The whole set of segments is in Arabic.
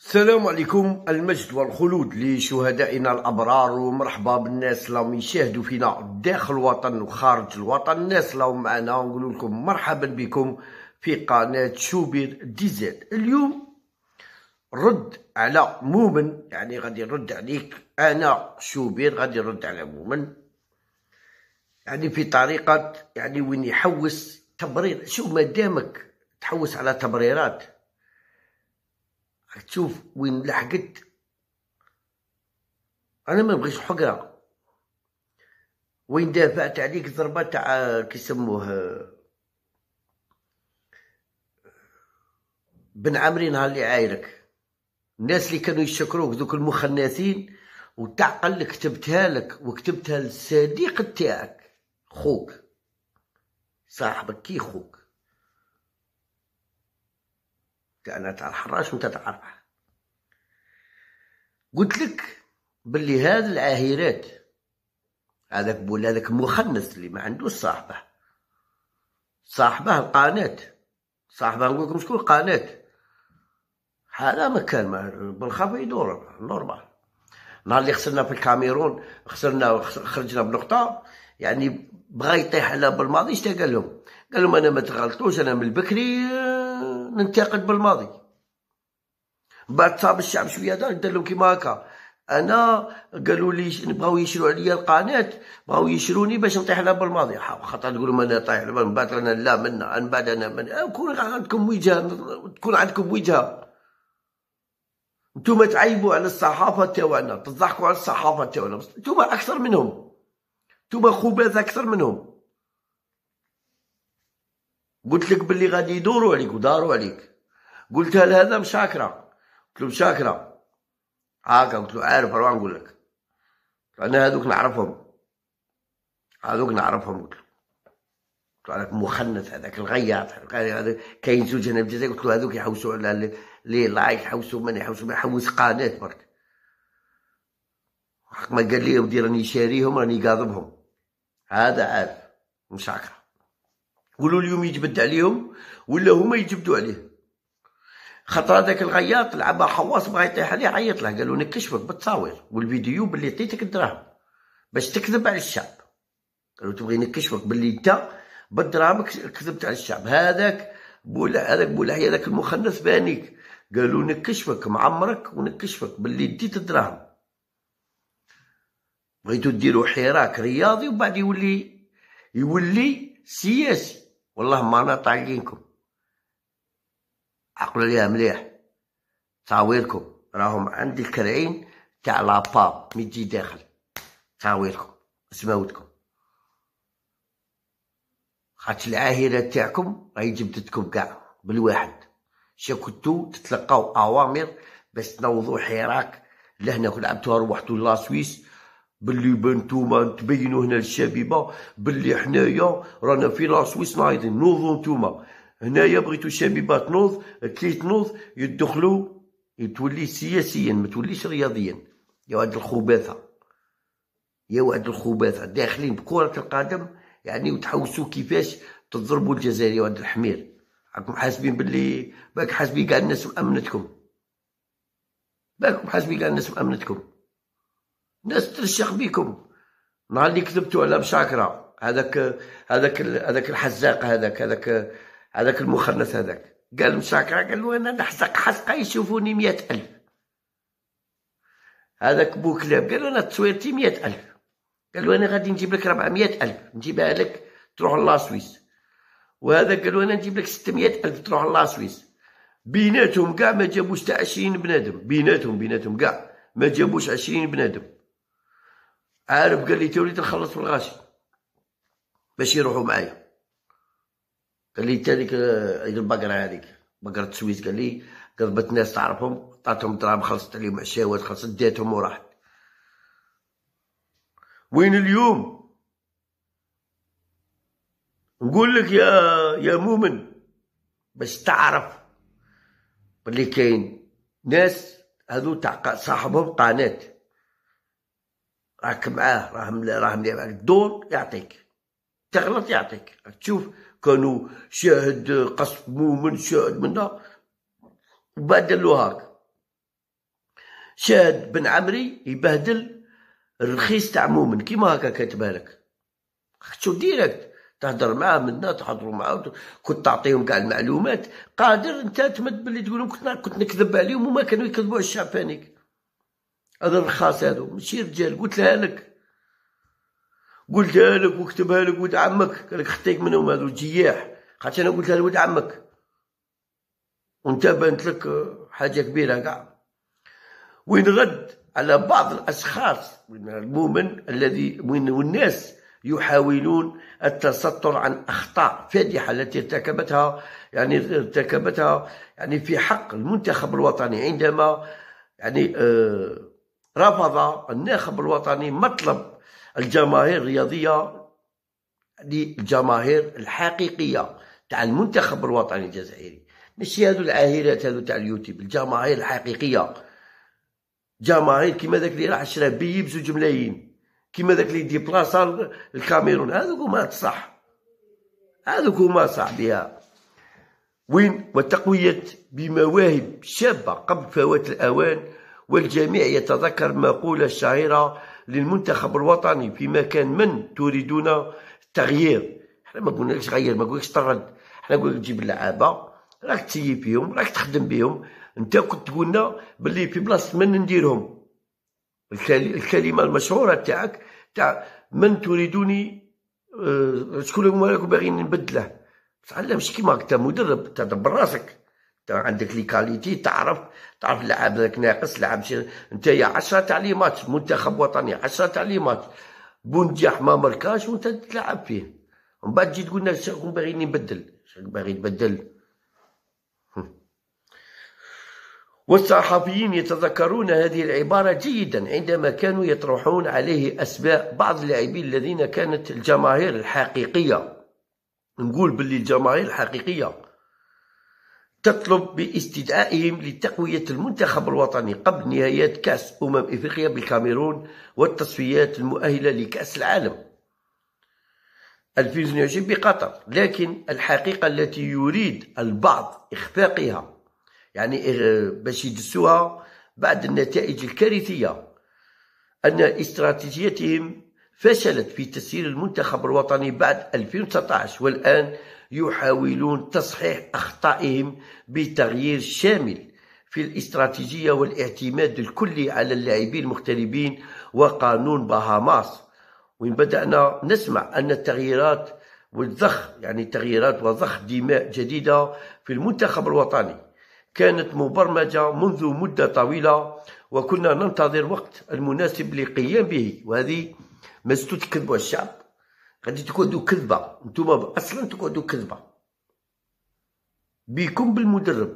السلام عليكم المجد والخلود لشهدائنا الابرار ومرحبا بالناس اللي يشاهدوا فينا داخل الوطن وخارج الوطن الناس اللي معنا نقول لكم مرحبا بكم في قناه شوبير ديزاد اليوم رد على مومن يعني غادي نرد عليك انا شوبير غادي نرد على مومن يعني في طريقه يعني وين يحوس تبرير شو مادامك تحوس على تبريرات راك تشوف وين لحقت انا ما بغيش حقره وين دافعت عليك ضربه تاع كيسموه بن عمري نهار اللي عايرك الناس اللي كانوا يشكروك ذوك المخنثين وتعقل كتبتها لك وكتبتها للصديق تاعك خوك صاحبك كي خوك انا تاع الحراش وانت تاع الربح قلت لك بلي هذه العاهرات هذاك بول هذاك مخنث اللي ما عندوش صاحبه صاحبه القناه صاحبه نقول لكم شكون القناه هذا مكان ما بالخف يدور نورمال نهار اللي خسرنا في الكاميرون خسرنا خرجنا بنقطه يعني بغى يطيح على بالماضي اش قال لهم قال لهم انا ما تغلطوش انا من البكري ننتقد بالماضي بعد صاب الشعب شويه دار دار لهم كيما هكا انا قالوا لي بغاو يشروا عليا القناه بغاو يشروني باش نطيح لها بالماضي خاطر تقولوا لهم انا طايح من بعد انا لا منا من بعد انا من أه، كون عندكم وجهه تكون عندكم وجهه نتوما تعيبوا على الصحافه تاعنا تضحكوا على الصحافه تاعنا نتوما اكثر منهم نتوما خبز اكثر منهم قلت لك باللي غادي يدوروا عليك وداروا عليك قلتها لهذا مشاكره قلت له مشاكره هاكا قلت له عارف راه نقول لك انا هذوك نعرفهم هذوك نعرفهم قلت له قلت له هذاك مخنث هذاك الغياط هذا كاين زوج هنا الجزائر قلت له هذوك يحوسوا على لي لايك يحوسوا من يحوسوا ما يحوس قناه برك حق ما قال لي ودي راني شاريهم راني قاضبهم هذا عارف مشاكره قولوا اليوم يجبد عليهم ولا هما يجبدوا عليه خاطر هذاك الغياط لعبها حواس بغا يطيح عليه عيط له قالوا نكشفك بالتصاوير والفيديو باللي عطيتك الدراهم باش تكذب على الشعب قالوا تبغي نكشفك باللي انت بالدراهم كذبت على الشعب هذاك بولع هذاك بولعي هذاك المخنث بانيك قالوا نكشفك معمرك ونكشفك باللي ديت الدراهم بغيتو ديروا حراك رياضي وبعد يولي يولي سياسي والله ما انا طايقينكم عقل ليها مليح تصاويركم راهم عندي الكرعين تاع لاباب مي تجي داخل تصاويركم اسماوتكم خاطش العاهرة تاعكم راهي جبدتكم كاع بالواحد كنتو تتلقاو اوامر باش تنوضو حراك لهنا كون لعبتوها روحتو لاسويس سويس باللي بنتوما تبينوا هنا للشبيبه باللي حنايا رانا في لاسويس نايضين نوضوا نتوما هنايا بغيتو الشبيبه تنوض كي تنوض يدخلوا تولي سياسيا ما توليش رياضيا يا واد الخباثه يا واد الخباثه داخلين بكره القدم يعني وتحوسوا كيفاش تضربوا الجزائر يا واد الحمير راكم حاسبين باللي باك حاسبين كاع الناس بامنتكم باكم حاسبين كاع الناس بامنتكم الناس ترشق بكم نهار اللي كذبتوا على مشاكرة هذاك هذاك هذاك الحزاق هذاك هذاك هذاك المخنث هذاك قال مشاكرة قال له انا نحزق حزقه يشوفوني مئة ألف هذاك بو كلاب قال انا تصويرتي مئة ألف قال له انا غادي نجيب لك 400 ألف نجيبها لك تروح لاسويس وهذا قال له انا نجيب لك 600 ألف تروح لاسويس بيناتهم كاع ما جابوش تاع 20 بنادم بيناتهم بيناتهم كاع ما جابوش 20 بنادم عارف قال لي تولي تنخلص في الغاشي باش يروحوا معايا قال لي تاليك آه، عيد البقرة هذيك بقرة السويس قال لي قضبت ناس تعرفهم عطاتهم دراهم خلصت عليهم عشاوات خلصت داتهم وراحت وين اليوم نقول لك يا يا مؤمن باش تعرف بلي كاين ناس هذو تاع صاحبهم قناه راك معاه راه راه مدير معاك الدور يعطيك تغلط يعطيك تشوف كانوا شاهد قصف مؤمن شاهد منا وبعد هاك شاهد بن عمري يبهدل الرخيص تاع مؤمن كيما هكا كاتبها لك شو ديريكت تهضر معاه منا تحضروا معاه كنت تعطيهم كاع المعلومات قادر انت تمد باللي تقول كنت كنت نكذب عليهم وما كانوا يكذبوا على الشعب فانيك هذا الرخاص هذا ماشي رجال قلت لها لك قلتها لك وكتبها لك ولد عمك قال لك خطيك منهم هذو جياح خاطر انا قلتها لولد عمك وانت بانت لك حاجه كبيره كاع وين رد على بعض الاشخاص من المؤمن الذي وين والناس يحاولون التستر عن اخطاء فادحه التي ارتكبتها يعني ارتكبتها يعني في حق المنتخب الوطني عندما يعني آه رفض الناخب الوطني مطلب الجماهير الرياضية للجماهير الحقيقية تاع المنتخب الوطني الجزائري ماشي هادو العاهرات هادو تاع اليوتيوب الجماهير الحقيقية جماهير كيما داك اللي راح شرا بي بزوج ملايين كيما داك اللي ديبلاصا الكاميرون هذوك هما صح هذوك هما صاحبيها وين وتقوية بمواهب شابة قبل فوات الأوان والجميع يتذكر مقولة الشهيرة للمنتخب الوطني في مكان من تريدون التغيير احنا ما قلناش غير ما قلناش طرد احنا قلنا تجيب اللعابة راك تسيب فيهم راك تخدم بيهم انت كنت تقولنا باللي في بلاصة من نديرهم الكلمة المشهورة تاعك تاع من تريدوني آه، شكون هما راكم باغيين نبدله تعلم تعلمش كيما هكا مدرب تدبر راسك عندك لي كاليتي تعرف تعرف لعب لك ناقص لعب شي نتايا 10 تاع لي ماتش منتخب وطني 10 تاع لي ماتش بونجاح ما مركاش وانت تلعب فيه من بعد تجي تقول لنا شكون باغي نبدل شكون باغي تبدل والصحفيين يتذكرون هذه العبارة جيدا عندما كانوا يطرحون عليه أسماء بعض اللاعبين الذين كانت الجماهير الحقيقية نقول باللي الجماهير الحقيقية تطلب باستدعائهم لتقوية المنتخب الوطني قبل نهايات كأس أمم إفريقيا بالكاميرون والتصفيات المؤهلة لكأس العالم 2022 بقطر لكن الحقيقة التي يريد البعض إخفاقها يعني باش يدسوها بعد النتائج الكارثية أن استراتيجيتهم فشلت في تسيير المنتخب الوطني بعد 2019 والآن يحاولون تصحيح أخطائهم بتغيير شامل في الاستراتيجية والاعتماد الكلي على اللاعبين المغتربين وقانون باهاماس وإن بدأنا نسمع أن التغييرات والضخ يعني تغييرات وضخ دماء جديدة في المنتخب الوطني كانت مبرمجة منذ مدة طويلة وكنا ننتظر وقت المناسب للقيام به وهذه ما زلتو تكذبوا على الشعب غادي تقعدوا كذبه نتوما اصلا تقعدوا كذبه بيكم بالمدرب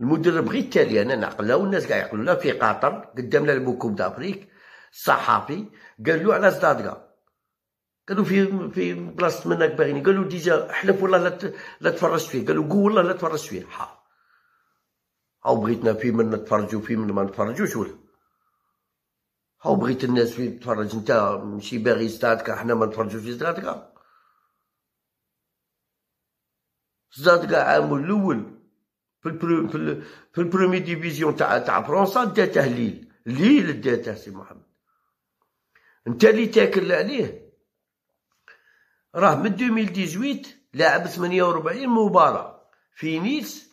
المدرب غير التالي انا نعقلها والناس كاع لا في قطر قدامنا البوكوب دافريك صحافي قال له على زدادقه قالوا في في بلاصه منك باغيني قالوا ديجا حلف والله لا لا تفرجت فيه قالوا قول والله لا تفرجت فيه ها او بغيتنا في من نتفرجوا في من ما نتفرجوش ولا هاو بغيت الناس فين تتفرج انت ماشي باغي زدادكا حنا ما نتفرجوش في زدادكا زدادكا عام الاول في البرو في, في البرومي ديفيزيون تاع تاع فرنسا دا تهليل ليل داته سي محمد انت اللي تاكل عليه راه من 2018 لاعب 48 مباراه في نيس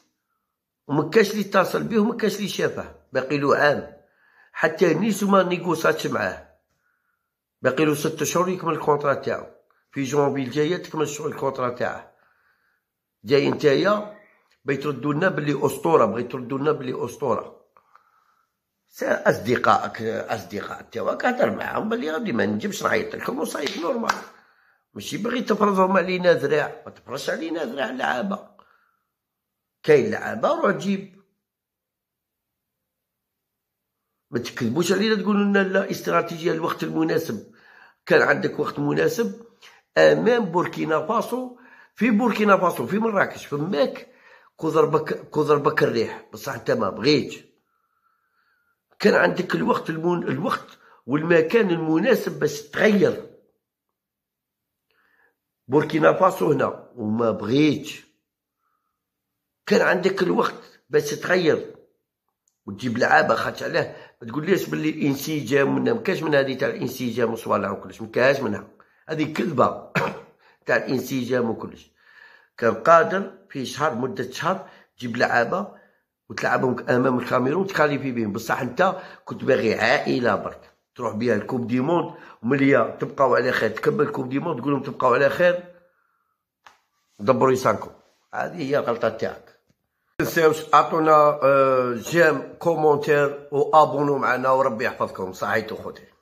ومكاش اللي اتصل به ومكاش اللي شافه باقي له عام حتى نيزوما نيغوساتش معاه باقي له ست شهور يكمل الكونترا تاعو في جونفي الجايه تكمل شغل الكونترا تاعه جاي نتايا بيتردوا لنا بلي اسطوره بغيت تردولنا لنا بلي اسطوره اصدقائك اصدقاء تاعك هضر معاهم بلي غادي ما نعيطلكم نعيط لكم نورمال ماشي باغي تفرضهم علينا ذراع ما تفرضش علينا ذراع لعابه كاين لعابه روح جيب ما تكذبوش علينا تقولوا لنا لا استراتيجيه الوقت المناسب كان عندك وقت مناسب امام بوركينا فاسو في بوركينا فاسو في مراكش فماك كضربك كضربك الريح بصح انت ما بغيت كان عندك الوقت المون الوقت والمكان المناسب باش تغير بوركينا فاسو هنا وما بغيت كان عندك الوقت باش تغير وتجيب لعابه خاطر علاه تقول ليش باللي انسجام منها ما كاش من هذه تاع الانسجام وصوالح وكلش ما كاش منها هذه كذبه تاع الانسجام وكلش كان قادر في شهر مده شهر تجيب لعابه وتلعبهم امام الكاميرون في بهم بصح انت كنت باغي عائله برك تروح بها الكوب دي موند وملي تبقاو على خير تكمل الكوب دي موند تقول لهم تبقاو على خير دبروا يسانكم هذه هي الغلطه تاعك تنساوش اعطونا جيم كومونتير وابونو معنا وربي يحفظكم صحيتو خوتي